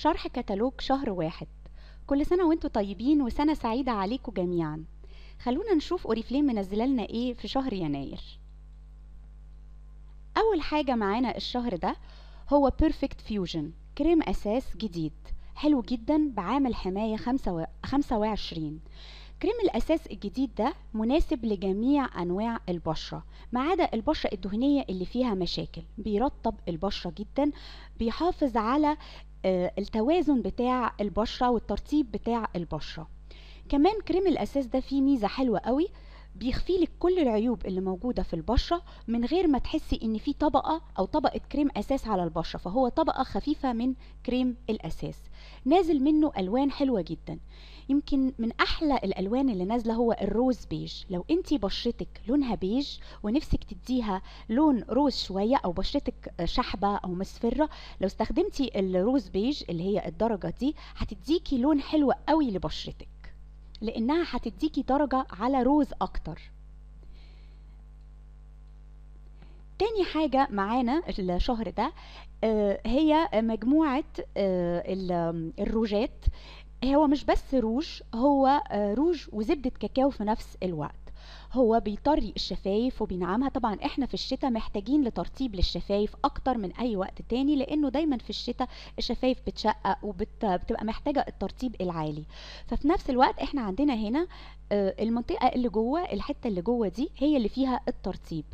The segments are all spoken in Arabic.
شرح كتالوج شهر واحد كل سنة وانتوا طيبين وسنة سعيدة عليكم جميعا خلونا نشوف اوريفليم منزله لنا ايه في شهر يناير اول حاجة معانا الشهر ده هو بيرفكت فيوجن كريم اساس جديد حلو جدا بعامل حماية 25 كريم الأساس الجديد ده مناسب لجميع أنواع البشرة ما عدا البشرة الدهنية اللي فيها مشاكل بيرطب البشرة جدا بيحافظ على آه، التوازن بتاع البشرة والترطيب بتاع البشرة كمان كريم الأساس ده فيه ميزة حلوة قوي بيخفي لك كل العيوب اللي موجودة في البشرة من غير ما تحسي ان في طبقة او طبقة كريم اساس على البشرة فهو طبقة خفيفة من كريم الاساس نازل منه الوان حلوة جدا يمكن من احلى الالوان اللي نازله هو الروز بيج لو انت بشرتك لونها بيج ونفسك تديها لون روز شويه او بشرتك شحبه او مصفره لو استخدمتي الروز بيج اللي هي الدرجه دي هتديكي لون حلو قوي لبشرتك لأنها هتديكي درجة على روز أكتر تاني حاجة معانا الشهر ده آه، هي مجموعة آه، الروجات هو مش بس روج هو آه، روج وزبدة كاكاو في نفس الوقت هو بيطري الشفايف وبينعمها طبعا احنا في الشتاء محتاجين لترطيب للشفايف اكتر من اي وقت تاني لانه دايما في الشتاء الشفايف بتشقق وبتبقى محتاجه الترطيب العالي ففي نفس الوقت احنا عندنا هنا آه، المنطقه اللي جوه الحته اللي جوه دي هي اللي فيها الترطيب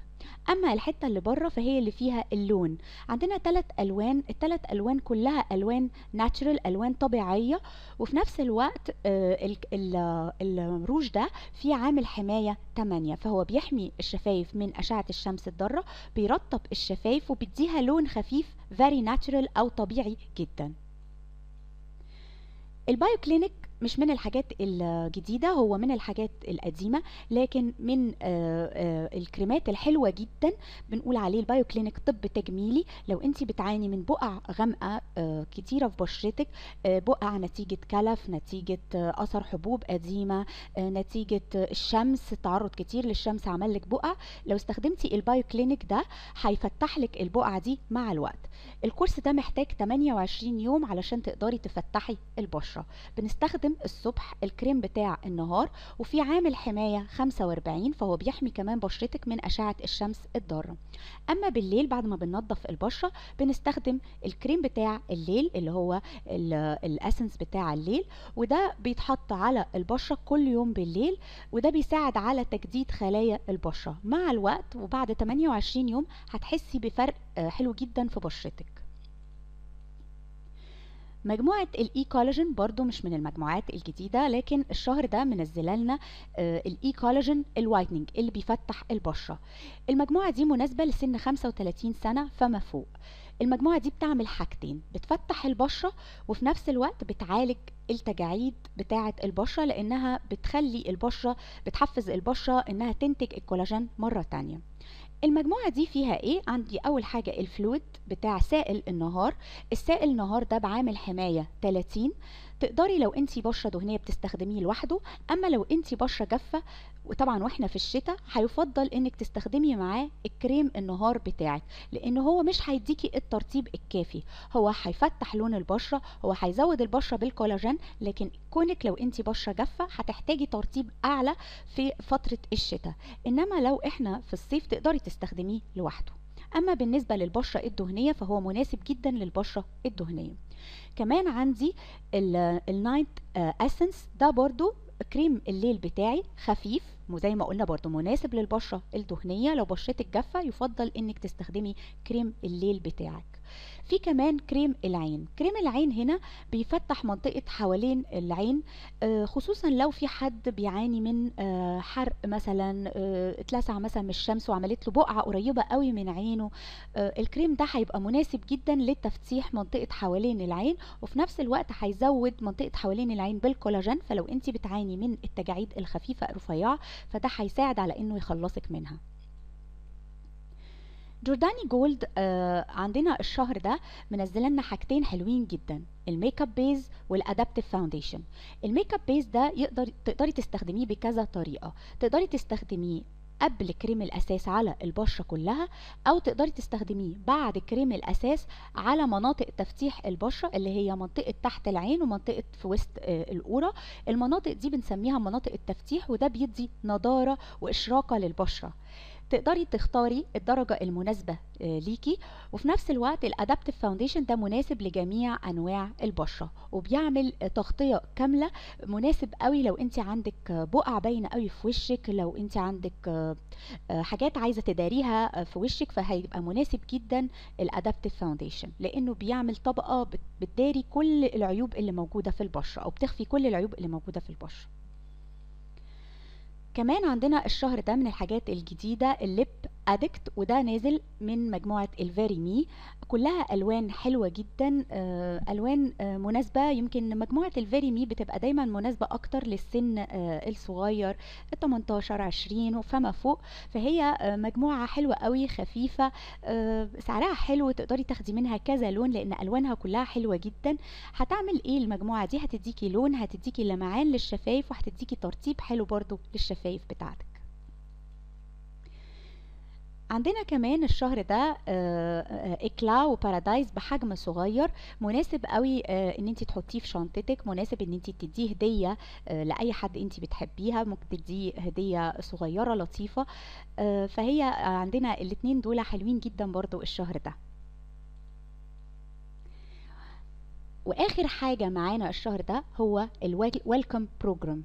اما الحته اللي بره فهي اللي فيها اللون عندنا ثلاث الوان الثلاث الوان كلها الوان ناتشرال الوان طبيعيه وفي نفس الوقت آه، الروج ده فيه عامل حمايه 8 فهو بيحمي الشفايف من اشعه الشمس الضاره بيرطب الشفايف وبيديها لون خفيف فيري ناتشرال او طبيعي جدا البايوكلينيك مش من الحاجات الجديدة هو من الحاجات القديمة لكن من آه، آه، الكريمات الحلوة جدا بنقول عليه البايو كلينيك طب تجميلي لو انت بتعاني من بقع غامقة آه، كتيرة في بشرتك بقع نتيجة كلف نتيجة أثر حبوب قديمة نتيجة الشمس تعرض كتير للشمس عمل لك بقع لو استخدمتي البايو كلينيك ده هيفتح لك البقع دي مع الوقت الكورس ده محتاج 28 يوم علشان تقدري تفتحي البشرة بنستخدم بستخدم الصبح الكريم بتاع النهار وفي عامل حماية 45 فهو بيحمي كمان بشرتك من أشعة الشمس الضارة أما بالليل بعد ما بننظف البشرة بنستخدم الكريم بتاع الليل اللي هو الأسنس بتاع الليل وده بيتحط على البشرة كل يوم بالليل وده بيساعد على تجديد خلايا البشرة مع الوقت وبعد 28 يوم هتحسي بفرق حلو جدا في بشرتك مجموعة الإي كولاجين برضو مش من المجموعات الجديدة لكن الشهر ده منزلة لنا آه، الإي كولاجين الوايتنينج اللي بيفتح البشرة المجموعة دي مناسبة لسن 35 سنة فما فوق المجموعة دي بتعمل حاجتين بتفتح البشرة وفي نفس الوقت بتعالج التجاعيد بتاعة البشرة لأنها بتخلي البشرة بتحفز البشرة إنها تنتج الكولاجين مرة تانية المجموعة دي فيها ايه؟ عندي اول حاجة الفلويد بتاع سائل النهار السائل النهار ده بعامل حماية 30 تقدري لو انت بشره دهنيه بتستخدميه لوحده اما لو انت بشره جافه وطبعا واحنا في الشتاء هيفضل انك تستخدمي معاه الكريم النهار بتاعك لان هو مش هيديكي الترطيب الكافي هو هيفتح لون البشره هو هيزود البشره بالكولاجين لكن كونك لو انت بشره جافه هتحتاجي ترطيب اعلى في فتره الشتاء انما لو احنا في الصيف تقدري تستخدميه لوحده أما بالنسبة للبشرة الدهنية فهو مناسب جدا للبشرة الدهنية كمان عندي النايت اسنس آه، ده برضو كريم الليل بتاعي خفيف وزي ما قلنا برضو مناسب للبشرة الدهنية لو بشرتك جافة يفضل انك تستخدمي كريم الليل بتاعك في كمان كريم العين كريم العين هنا بيفتح منطقة حوالين العين آه، خصوصا لو في حد بيعاني من آه، حرق مثلا آه، اتلسع مثلا من الشمس وعملت له بقعة قريبة قوي من عينه الكريم ده هيبقى مناسب جدا لتفتيح منطقة حوالين العين وفي نفس الوقت هيزود منطقة حوالين العين بالكولاجين فلو انت بتعاني من التجاعيد الخفيفة الرفيعة فده هيساعد على انه يخلصك منها جورداني جولد آه عندنا الشهر ده منزل لنا حاجتين حلوين جدا الميك اب بيز والادابتيف فاونديشن الميك اب بيز ده يقدر تقدري تستخدميه بكذا طريقه تقدري تستخدميه قبل كريم الاساس على البشره كلها او تقدري تستخدميه بعد كريم الاساس على مناطق تفتيح البشره اللي هي منطقه تحت العين ومنطقه في وسط آه، القوره المناطق دي بنسميها مناطق التفتيح وده بيدي نضاره واشراقه للبشره تقدري تختاري الدرجة المناسبة آه، ليكي وفي نفس الوقت الأدابتف فاونديشن ده مناسب لجميع انواع البشرة وبيعمل تغطية كاملة مناسب قوي لو انت عندك بقع باينة قوي في وشك لو انت عندك آه، آه، حاجات عايزة تداريها في وشك فهيبقى مناسب جدا الأدابتف فاونديشن لانه بيعمل طبقة بتداري كل العيوب اللي موجودة في البشرة او بتخفي كل العيوب اللي موجودة في البشرة كمان عندنا الشهر ده من الحاجات الجديدة اللب ادكت وده نازل من مجموعه الفيري مي كلها الوان حلوه جدا آه، الوان آه، مناسبه يمكن مجموعه الفيري مي بتبقى دايما مناسبه اكتر للسن آه، الصغير 18 20 وفما فوق فهي مجموعه حلوه قوي خفيفه سعرها حلو تقدري تاخدي منها كذا لون لان الوانها كلها حلوه جدا هتعمل ايه المجموعه دي هتديكي لون هتديكي لمعان للشفايف وهتديكي ترطيب حلو برضو للشفايف بتاعتك عندنا كمان الشهر ده آه، آه، اكلا وبارادايز بحجم صغير مناسب قوي آه، ان انت تحطيه في شنطتك مناسب ان انت تديه هديه لاي حد انت بتحبيها ممكن تديه هديه صغيره لطيفه فهي عندنا الاتنين دول حلوين جدا برضو الشهر ده واخر حاجه معانا الشهر ده هو الويلكم بروجرام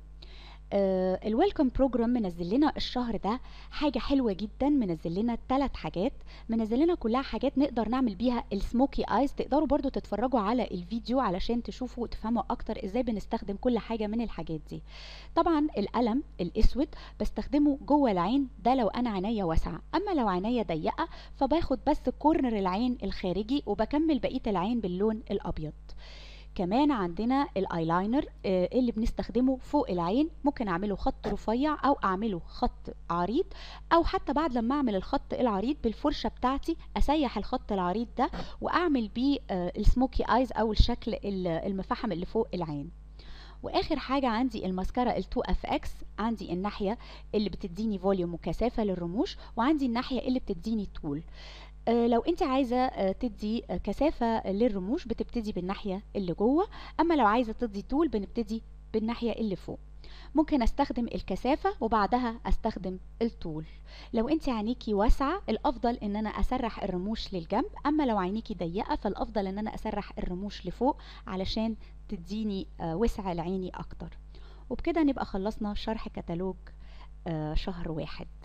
آه، الويلكم بروجرام منزل لنا الشهر ده حاجه حلوه جدا منزل لنا ثلاث حاجات منزل لنا كلها حاجات نقدر نعمل بيها السموكي ايز تقدروا برضو تتفرجوا على الفيديو علشان تشوفوا وتفهموا اكتر ازاي بنستخدم كل حاجه من الحاجات دي طبعا القلم الاسود بستخدمه جوه العين ده لو انا عينيا واسعه اما لو عينيا ضيقه فباخد بس كورنر العين الخارجي وبكمل بقيه العين باللون الابيض كمان عندنا الايلاينر آه، اللي بنستخدمه فوق العين ممكن اعمله خط رفيع او اعمله خط عريض او حتى بعد لما اعمل الخط العريض بالفرشه بتاعتي اسيح الخط العريض ده واعمل بيه آه، السموكي ايز او الشكل المفحم اللي فوق العين واخر حاجه عندي الماسكارا ال2 اف اكس عندي الناحيه اللي بتديني فوليوم وكثافه للرموش وعندي الناحيه اللي بتديني طول آه، لو انت عايزه آه، تدي آه، كثافه للرموش بتبتدي بالناحيه اللي جوه اما لو عايزه تدي طول بنبتدي بالناحيه اللي فوق ممكن استخدم الكثافه وبعدها استخدم الطول لو انت عينيكي واسعه الافضل ان انا اسرح الرموش للجنب اما لو عينيكي ضيقه فالافضل ان انا اسرح الرموش لفوق علشان تديني وسع لعيني اكتر وبكده نبقى خلصنا شرح كتالوج شهر واحد